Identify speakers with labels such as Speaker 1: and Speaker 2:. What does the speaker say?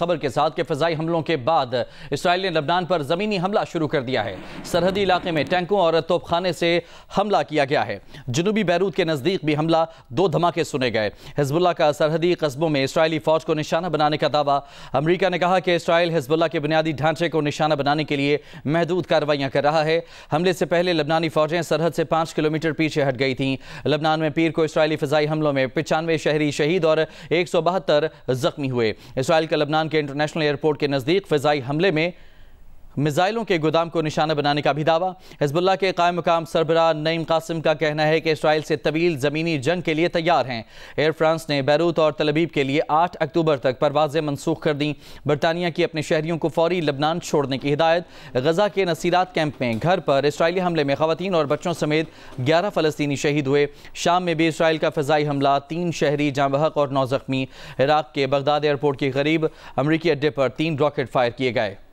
Speaker 1: खबर के साथ के फजाई हमलों के बाद इसराइल ने लबनान पर ज़मीनी हमला शुरू कर दिया है सरहदी इलाके में टैंकों और तोपखाने से हमला किया गया है जनूबी बैरूत के नज़दीक भी हमला दो धमाके सुने गए हिजबुल्ला का सरहदी कस्बों में इसराइली फ़ौज को निशाना बनाने का दावा अमरीका ने कहा कि इसराइल हिजबुल्ला के बुनियादी ढांचे को निशाना बनाने के लिए महदूद कार्रवाइयाँ कर रहा है हमले से पहले लबनानी फ़ौजें सरहद से पाँच किलोमीटर पीछे हट गई थी लबनान में पीर को इसराइली फ़जाई हमलों में पचानवे शहरी शहीद और एक सौ बहत्तर जख्मी हुए इसराइल का लबनान पाकिस्तान के इंटरनेशनल एयरपोर्ट के नज़दीक फ़िज़ाई हमले में मिज़ाइलों के गोदाम को निशाना बनाने का भी दावा हिजबुल्ला के कायम मकाम सरबरा नईम कासिम का कहना है कि इसराइल से तवील ज़मीनी जंग के लिए तैयार हैं एयर फ्रांस ने बैरूत और तलबीब के लिए आठ अक्टूबर तक परवाज़ें मनसूख कर दी बरतानिया की अपने शहरीों को फौरी लबनान छोड़ने की हिदायत गजा के नसीरात कैंप में घर पर इसराइली हमले में खातन और बच्चों समेत ग्यारह फ़लस्तनी शहीद हुए शाम में भी इसराइल का फ़जाई हमला तीन शहरी जाँ बहक और नौ ज़ख्मी इराक़ के बगदाद एयरपोर्ट के करीब अमरीकी अड्डे पर तीन रॉकेट फायर किए गए